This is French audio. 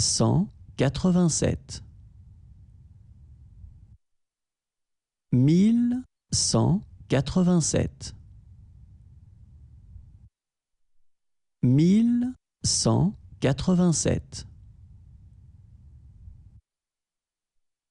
cent quatre-vingt-sept. mille cent quatre-vingt-sept. mille cent quatre-vingt-sept.